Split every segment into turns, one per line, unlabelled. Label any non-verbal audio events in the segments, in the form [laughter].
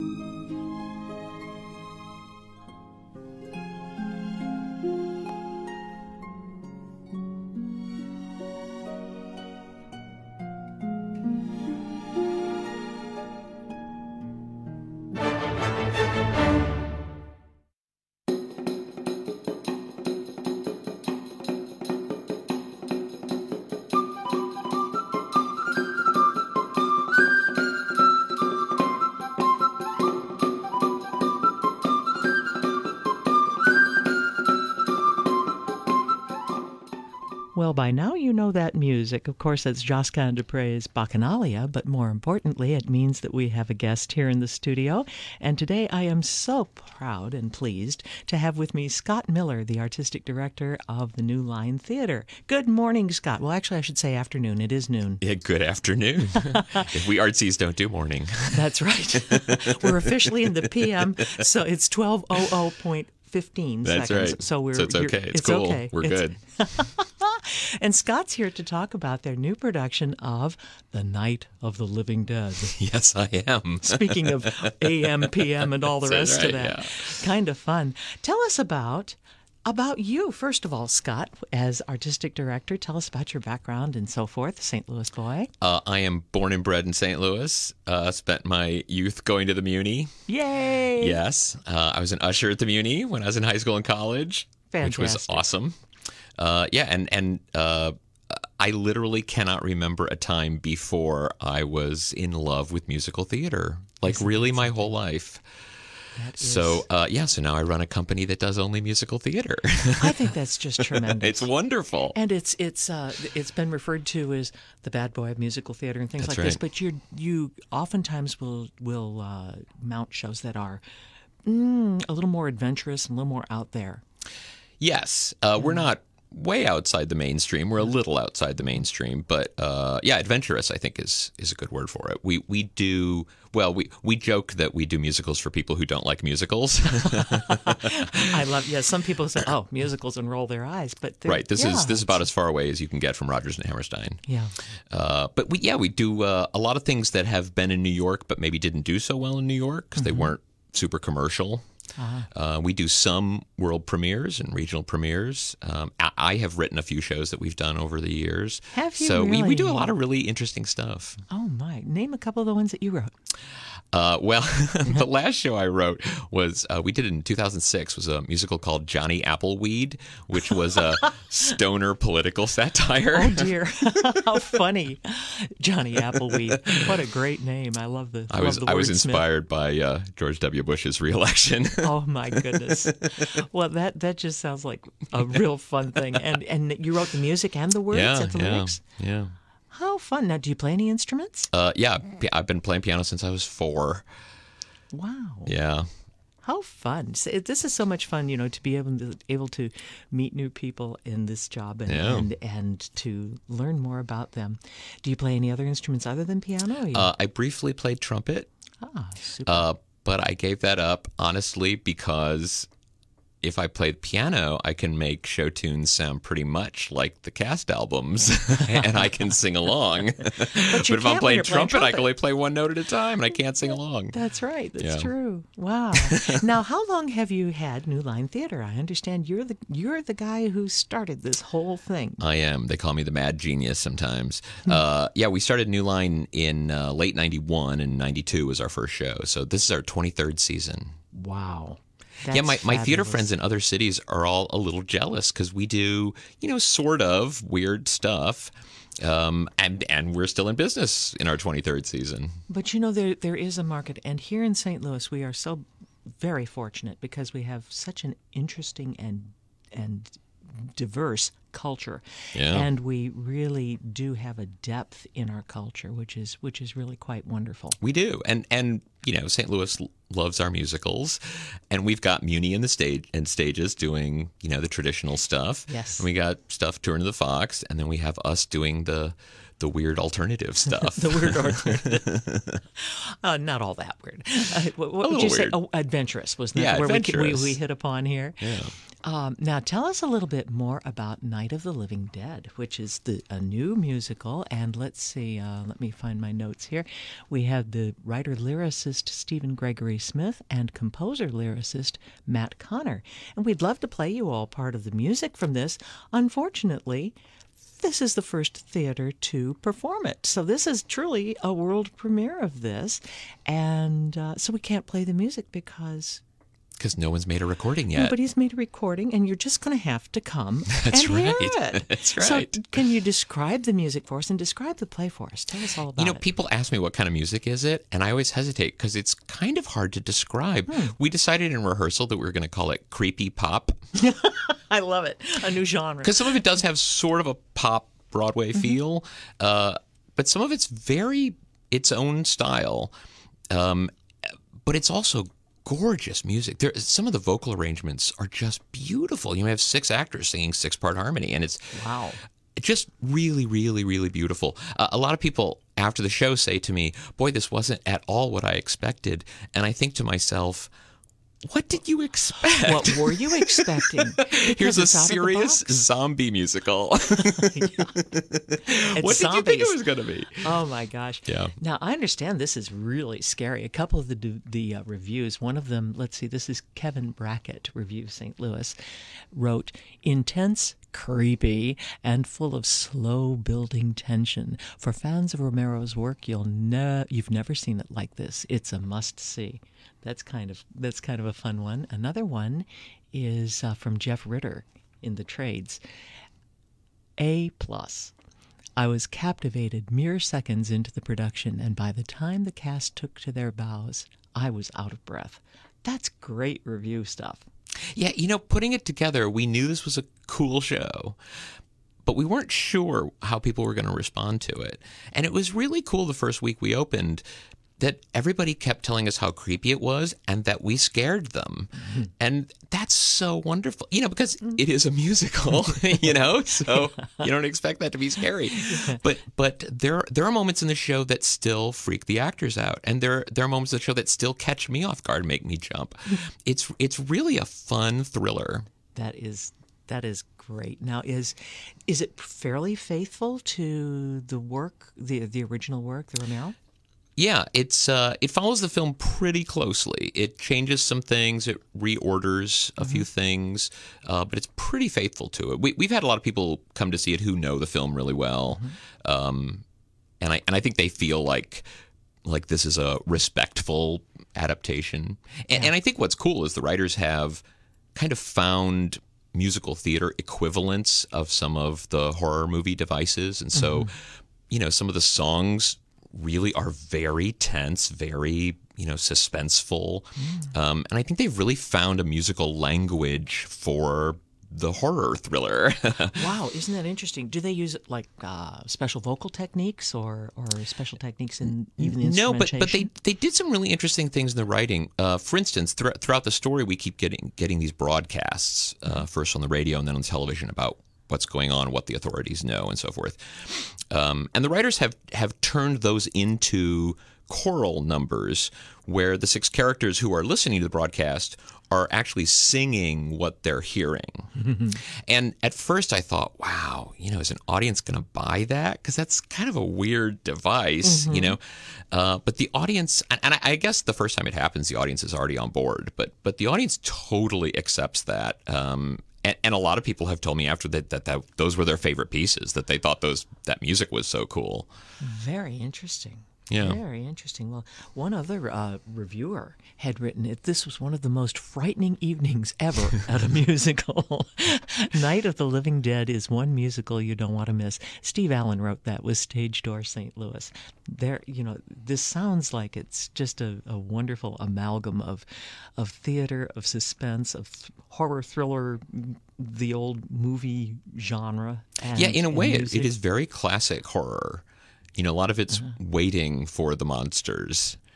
Thank you. Well, by now you know that music. Of course, that's Josquin Dupre's Bacchanalia, but more importantly, it means that we have a guest here in the studio. And today I am so proud and pleased to have with me Scott Miller, the artistic director of the New Line Theater. Good morning, Scott. Well, actually, I should say afternoon. It is
noon. Yeah, good afternoon. [laughs] we artsies don't do morning. That's right. [laughs] We're officially in the PM, so
it's 1200.00 15 That's seconds. Right. So we're so it's okay. It's, it's, cool. Okay. We're it's, good. [laughs] and Scott's here to talk about their new production of The Night of the Living Dead. [laughs] Yes, I am. Speaking of AM, PM, and all the That's rest right, of that. Yeah. Kind of fun. Tell us about about you, first of all, Scott, as artistic director. Tell us about your background and so forth, St. Louis boy.
Uh, I am born and bred in St. Louis. Uh, spent my youth going to the Muni. Yay! Yes. Uh, I was an usher at the Muni when I was in high school and college, Fantastic. which was awesome. Uh, yeah, and, and uh, I literally cannot remember a time before I was in love with musical theater. Like, Isn't really, my whole life. So uh, yeah, so now I run a company that does only musical theater. [laughs] I think that's just tremendous. it's wonderful,
and it's it's uh, it's been referred to as the bad boy of musical theater and things that's like right. this. But you you oftentimes will will uh, mount shows that are mm, a little more adventurous and a little more out there.
Yes, uh, we're mm. not way outside the mainstream. We're a little outside the mainstream, but uh, yeah, adventurous I think is is a good word for it. We we do well. We we joke that we do musicals for people who don't like musicals. [laughs] I
love yeah. Some people say [coughs] oh musicals and roll their eyes, but right. This yeah, is this is
about as far away as you can get from Rogers and Hammerstein. Yeah. Uh, but we yeah we do uh, a lot of things that have been in New York but maybe didn't do so well in New York because mm -hmm. they mm-hmm. weren't super commercial. Uh-huh. Uh, we do some world premieres and regional premieres. Um, I, I, have written a few shows that we've done over the years. Have you? So really? we, we do a lot of really interesting stuff.
Oh my! Name a couple of the ones that you wrote.
Uh, well, [laughs] the mm-hmm. last show I wrote was uh, we did in 2006 was a musical called Johnny Appleweed, which was a [laughs] stoner political satire. Oh dear,
[laughs] how funny, Johnny Appleweed! What a great name! I love the. I love was the I was inspired
Smith. by uh, George W. Bush's reelection. oh my goodness!
Well, that that just sounds like a real fun thing, and and you wrote the music and the words yeah, at the yeah, lyrics. Yeah. How fun. Now, do you play any instruments?
Uh, yeah, I've been playing piano since I was four. Wow. Yeah.
How fun. This is so much fun, you know, to be able to, able to meet new people in this job and, yeah. and, and, to learn more about them. Do you play any other instruments other than piano? Uh,
I briefly played trumpet. Ah, super. Uh, but I gave that up, honestly, because if I play the piano, I can make show tunes sound pretty much like the cast albums, [laughs] and I can sing along. [laughs] but, but if I'm playing trumpet, playing trumpet, I can only play one note at a time, and I can't sing along. That's right. That's yeah.
true. Wow. [laughs] now, how long have you had New Line Theater? I understand you're the you're the guy who started this whole thing.
I am. They call me the mad genius sometimes. Hmm. Uh, yeah, we started New Line in uh, late '91, and '92 was our first show. So this is our 23rd season.
Wow. That's yeah, my, my theater friends
in other cities are all a little jealous because we do, you know, sort of weird stuff. Um, and and we're still in business in our 23rd season.
But you know there there is a market, and here in St. Louis we are so very fortunate because we have such an interesting and and diverse culture yeah. and we really do have a depth in our culture which is which is really quite wonderful
we do and and you know st louis loves our musicals and we've got muni in the stage and stages doing you know the traditional stuff yes and we got stuff turn the fox and then we have us doing the the weird alternative [laughs] stuff. the weird alternative. [laughs] uh, not all that weird. Uh, what, what would you weird. say? Oh, adventurous was that yeah, where we, we, we, hit upon here. Yeah.
Um, now tell us a little bit more about Night of the Living Dead, which is the, a new musical. And let's see, uh, let me find my notes here. We have the writer lyricist Stephen Gregory Smith and composer lyricist Matt Connor, and we'd love to play you all part of the music from this. Unfortunately, this is the first theater to perform it. So this is truly a world premiere of this. And uh, so we can't play the music because
because no one's made a recording yet. Nobody's
made a recording, and you're just going to
have to come [laughs] That's and right. hear it. [laughs] That's right. So,
can you describe the music for us and describe the play for us? Tell us all about it. You know,
it. people ask me what kind of music is it, and I always hesitate because it's kind of hard to describe. Hmm. We decided in rehearsal that we were going to call it creepy pop. [laughs] I
love it. A new genre.
Because some of it does have sort of a pop Broadway mm -hmm. feel, uh, but some of it's very its own style. Um, but it's also gorgeous music. There, some of the vocal arrangements are just beautiful. You have six actors singing six part harmony, and it's wow. Just really, really, really beautiful. Uh, a lot of people after the show say to me, Boy, this wasn't at all what I expected. And I think to myself, what did you expect? What were you expecting? [laughs] Because Here's a serious zombie musical. [laughs] yeah. [laughs] What zombies. did you think it was going to be?
Oh my gosh! Yeah. Now I understand this is really scary. A couple of the the uh, reviews. One of them, let's see, this is Kevin Brackett, review of St. Louis, wrote intense, creepy, and full of slow building tension. For fans of Romero's work, you'll ne- you've never seen it like this. It's a must see. That's kind of that's kind of a fun one. Another one is uh, from Jeff Ritter in the trades. A plus. I was captivated mere seconds into the production, and by the time the cast took to their bows, I was out of breath. That's great review stuff.
Yeah, you know, putting it together, we knew this was a cool show, but we weren't sure how people were going to respond to it. And it was really cool the first week we opened that everybody kept telling us how creepy it was and that we scared them. Mm-hmm. [laughs] And that's so wonderful, you know, because it is a musical, [laughs] you know, so you don't expect that to be scary. [laughs] But but there there are moments in the show that still freak the actors out. And there there are moments in the show that still catch me off guard, make me jump. It's it's really a fun thriller.
That is that is great. Now, is is it fairly faithful to the work, the the original work, the Romero?
Yeah, it's uh, it follows the film pretty closely. It changes some things, it reorders a mm-hmm. few things, uh, but it's pretty faithful to it. We, have had a lot of people come to see it who know the film really well, mm-hmm. um, and I and I think they feel like like this is a respectful adaptation. And, yeah. and I think what's cool is the writers have kind of found musical theater equivalents of some of the horror movie devices, and so. Mm-hmm. You know, some of the songs really are very tense, very you know suspenseful, mm. um, and I think they've really found a musical language for the horror thriller. [laughs]
wow, isn't that interesting? Do they use like uh, special vocal techniques or, or special techniques in even the no? But but they
they did some really interesting things in the writing. Uh, for instance, th throughout the story, we keep getting getting these broadcasts uh, first on the radio and then on television about what's going on, what the authorities know, and so forth. Um, and the writers have have turned those into choral numbers where the six characters who are listening to the broadcast are actually singing what they're hearing. [laughs] and at first I thought, wow, you know, is an audience going to buy that? Because that's kind of a weird device, mm -hmm. you know? Uh, but the audience, and, and I, I, guess the first time it happens, the audience is already on board, but, but the audience totally accepts that. Um, and, and a lot of people have told me after that, that that those were their favorite pieces that they thought those that music was so cool
very interesting yeah. Very interesting. Well, one other uh, reviewer had written it. This was one of the most frightening evenings ever [laughs] at a musical. [laughs] Night of the Living Dead is one musical you don't want to miss. Steve Allen wrote that with Stage Door St. Louis. There, you know, this sounds like it's just a, a wonderful amalgam of, of theater, of suspense, of th- horror thriller, the old movie genre. And, yeah, in a way, it, it is
very classic horror. You know, a lot of it's uh-huh. waiting for the monsters. [laughs]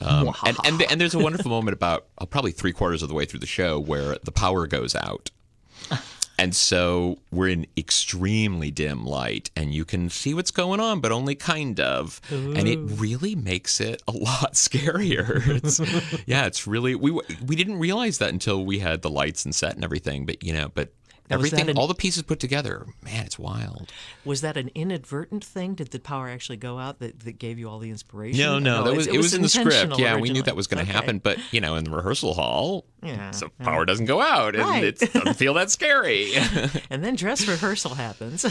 Um, and, and, and there's a wonderful moment about uh, probably three quarters of the way through the show where the power goes out. [laughs] And so we're in extremely dim light, and you can see what's going on, but only kind of. Ooh. And it really makes it a lot [laughs] scarier. It's, yeah, it's really we we didn't realize that until we had the lights and set and everything. But you know, but everything, an, all the pieces put together. Man, it's wild.
Was that an inadvertent thing? Did the power actually go out that, that gave you all the inspiration? No, no, that was, it, it was, was in the script. Yeah, originally. we knew that was going to okay. happen, but
you know, in the rehearsal hall, yeah, so yeah. power doesn't go out, and right. it doesn't feel that scary. [laughs]
and then dress rehearsal happens.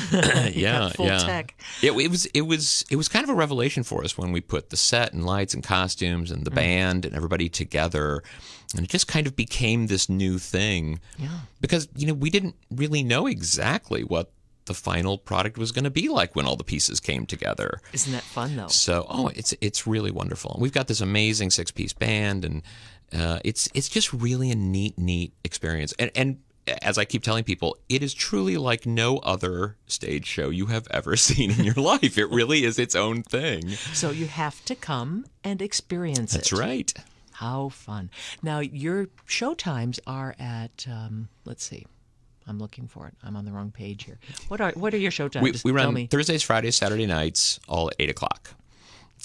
[coughs] yeah, [laughs] full yeah. Tech. It, it was, it was, it was kind of a revelation for us when we put the set and lights and costumes and the mm. band and everybody together and it just kind of became this new thing yeah. because you know we didn't really know exactly what the final product was going to be like when all the pieces came together. Isn't that fun though? So, oh, it's it's really wonderful. We've got this amazing six-piece band, and uh, it's it's just really a neat, neat experience. And, and as I keep telling people, it is truly like no other stage show you have ever [laughs] seen in your life. It really is its own thing.
So you have to come and experience That's it. That's right. How fun! Now your show times are at um, let's see. I'm looking for it. I'm on the wrong page here. What are what are your show times? We, we run
Thursdays, Fridays, Saturday nights, all at eight o'clock,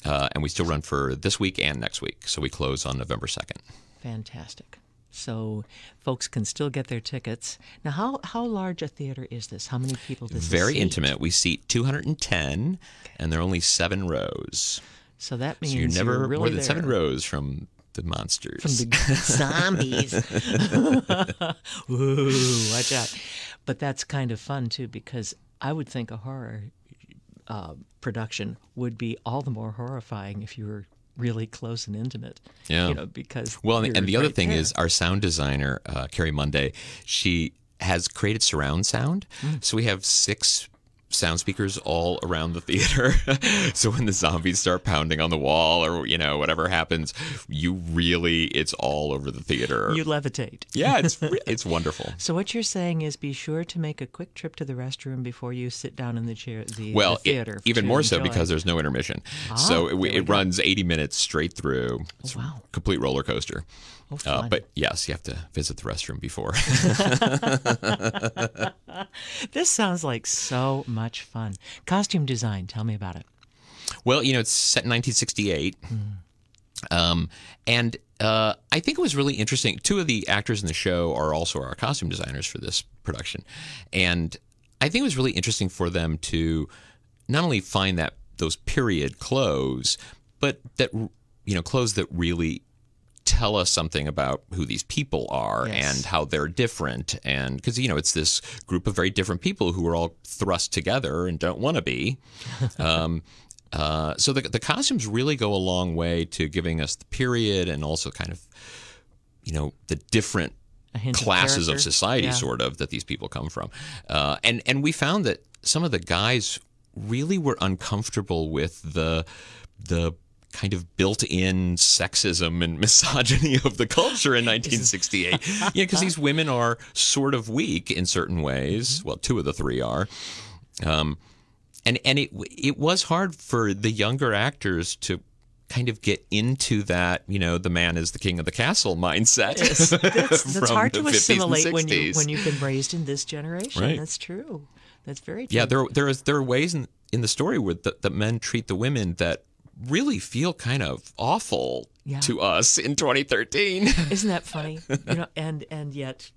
uh, and we still run for this week and next week. So we close on November second.
Fantastic. So folks can still get their tickets. Now, how how large a theater is this? How many people does Very this intimate.
We seat 210, okay. and there are only seven rows. So that means so you're never you're really more than there. seven rows from the monsters. From the
[laughs] zombies. [laughs] [laughs] Ooh, watch out. But that's kind of fun too because I would think a horror uh, production would be all the more horrifying if you were really close and intimate.
Yeah. You know, because well, and, and the right other thing there. is our sound designer, uh, Carrie Monday, she has created surround sound. Mm. So we have six sound speakers all around the theater. [laughs] so when the zombies start pounding on the wall or, you know, whatever happens, you really, it's all over the theater. You levitate. Yeah, it's, [laughs] it's wonderful.
So what you're saying is be sure to make a quick trip to the restroom before you sit down in the chair the, well, the theater. Well, even more enjoy. so because there's no intermission. Ah, so it, it
runs 80 minutes straight through. Oh, it's oh, wow. complete roller coaster. Oh, uh, but yes, you have to visit the restroom before.
[laughs] this sounds like so much fun. Costume design, tell me about it.
Well, you know, it's set in 1968. Mm. Um, and uh, I think it was really interesting. Two of the actors in the show are also our costume designers for this production. And I think it was really interesting for them to not only find that those period clothes, but that you know clothes that really tell us something about who these people are yes. and how they're different and because you know it's this group of very different people who are all thrust together and don't want to be [laughs] um, uh, so the, the costumes really go a long way to giving us the period and also kind of you know the different classes of, of society yeah. sort of that these people come from uh, and and we found that some of the guys really were uncomfortable with the the kind of built-in sexism and [laughs] misogyny of the culture in 1968. [laughs] yeah, because these women are sort of weak in certain ways. Mm-hmm. Well, two of the three are. Um, and and it it was hard for the younger actors to kind of get into that, you know, the man is the king of the castle mindset. It's, [laughs] that's, that's hard to assimilate when you when you've been raised
in this generation. Right. That's true. That's very true. Yeah,
there there is there are ways in in the story where the, the men treat the women that really feel kind of awful yeah. to us in 2013. [laughs]
Isn't that funny? You know, and and yet,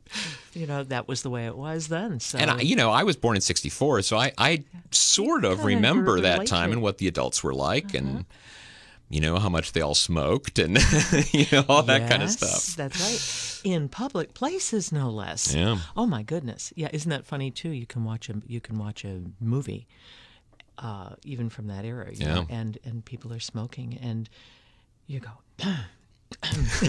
you know, that was the way it was then. So. And I, you know,
I was born in '64, so I I sort of remember that time and what the adults were like uh-huh. and. You know how much they all smoked and [laughs] you know all that yes, kind of stuff.
That's right, in public places, no less. Yeah. Oh my goodness. Yeah, isn't that funny too? You can watch a you can watch a movie uh, even from that era. yeah. Know? and and people are smoking, and you go. [clears throat] [laughs] [laughs]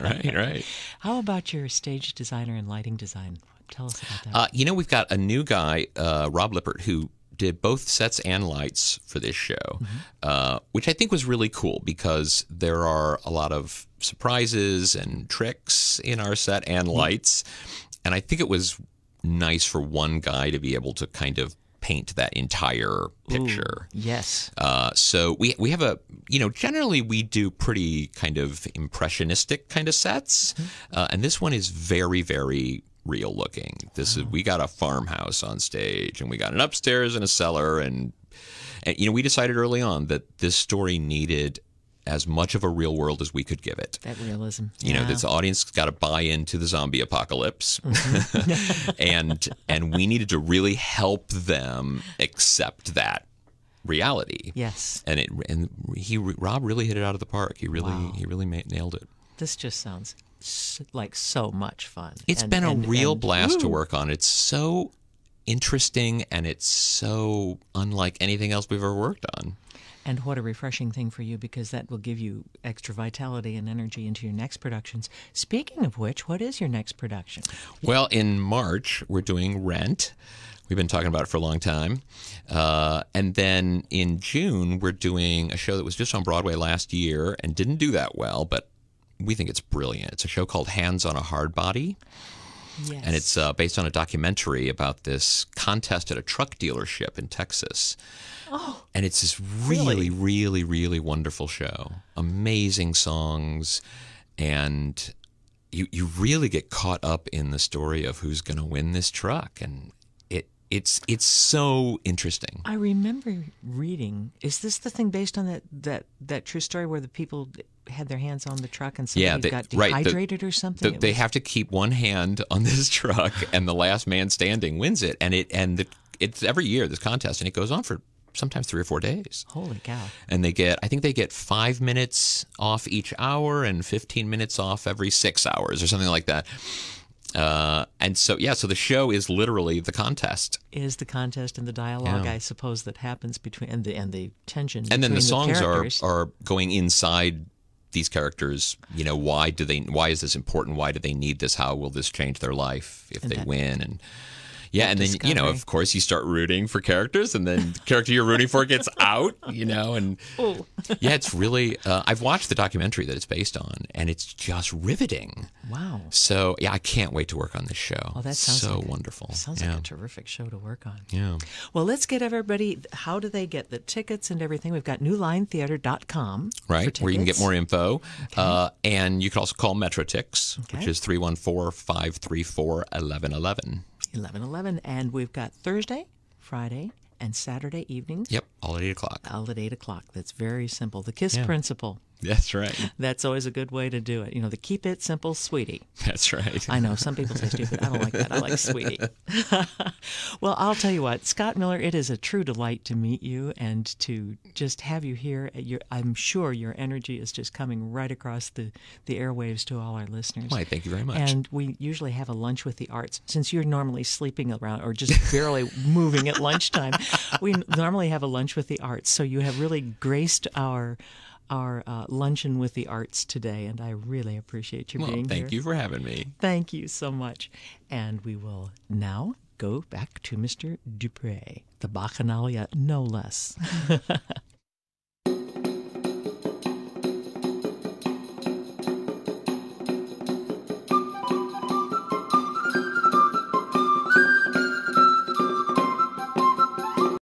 right, right. How about your stage designer and lighting design? Tell us
about that. Uh, you know, we've got a new guy, uh, Rob Lippert, who did both sets and lights for this show, mm-hmm. uh, which I think was really cool because there are a lot of surprises and tricks in our set and mm-hmm. lights. Mm-hmm. And I think it was nice for one guy to be able to kind of paint that entire picture. Ooh, yes. Uh, so we we have a you know generally we do pretty kind of impressionistic kind of sets, mm-hmm. uh, and this one is very very real looking. This is we got a farmhouse on stage, and we got an upstairs and a cellar, and and you know we decided early on that this story needed as much of a real world as we could give it. That realism. You yeah. know, this audience got to buy into the zombie apocalypse. Mm-hmm. [laughs] [laughs] and and we needed to really help them accept that reality. Yes. And it and he Rob really hit it out of the park. He really wow. he really nailed it.
This just sounds like so much fun.
It's and, been and, a real and, blast ooh. to work on. It's so interesting and it's so unlike anything else we've ever worked on.
And what a refreshing thing for you because that will give you extra vitality and energy into your next productions. Speaking of which, what is your next production?
Well, in March, we're doing Rent. We've been talking about it for a long time. Uh, and then in June, we're doing a show that was just on Broadway last year and didn't do that well, but we think it's brilliant. It's a show called Hands on a Hard Body. Yes. And it's uh, based on a documentary about this contest at a truck dealership in Texas. Oh, and it's this really, really, really, really wonderful show. Amazing songs. And you, you really get caught up in the story of who's going to win this truck. And it it's it's so interesting.
I remember reading. Is this the thing based on that, that, that true story where the people had their hands on the truck and somebody yeah, they, got dehydrated right, the, or something. The, they was... have
to keep one hand on this [laughs] truck, and the last man standing wins it. And it and the, it's every year this contest, and it goes on for sometimes three or four days. Holy cow! And they get, I think they get five minutes off each hour and fifteen minutes off every six hours or something like that. Uh, and so yeah, so the show is literally the contest.
Is the contest and the dialogue, yeah. I suppose, that happens between and the and the tension. And then the, the songs characters.
are are going inside these characters, you know, why do they? Why is this important? Why do they need this? How will this change their life if and they that, win? And yeah, and then discovery. you know, of course, you start rooting for characters, and then the character you're rooting for gets [laughs] out. You know, and
yeah, it's
really. Uh, I've watched the documentary that it's based on, and it's just riveting. Wow. So yeah, I can't wait to work on this show. Oh, that sounds so like wonderful. sounds yeah. like a
terrific show to work on. Yeah. Well, let's get everybody. How do they get the tickets and everything? We've got newlinetheater.com.
Right, where you can get more info, okay. uh, and you can also call MetroTix, okay. which is 314 534 1111.
1111. And we've got Thursday, Friday, and Saturday evenings. Yep. All at eight o'clock. All at eight o'clock. That's very simple. The KISS yeah. principle. That's right. [laughs] That's always a good way to do it. You know, the keep it simple, sweetie. That's right. I know some people say stupid. I don't like that. I like sweetie. [laughs] well, I'll tell you what, Scott Miller, it is a true delight to meet you and to just have you here. Uh, your, I'm sure your energy is just coming right across the, the airwaves to all our listeners. Why, thank you very much. And we usually have a lunch with the arts. Since you're normally sleeping around or just barely [laughs] moving at lunchtime, we normally have a lunch lunch with the arts. So you have really graced our our uh, luncheon with the arts today, and I really appreciate you well, being thank here. Thank you for having me. Thank you so much. And we will now go back to Mr. Dupre, the Bacchanalia, no less. [laughs]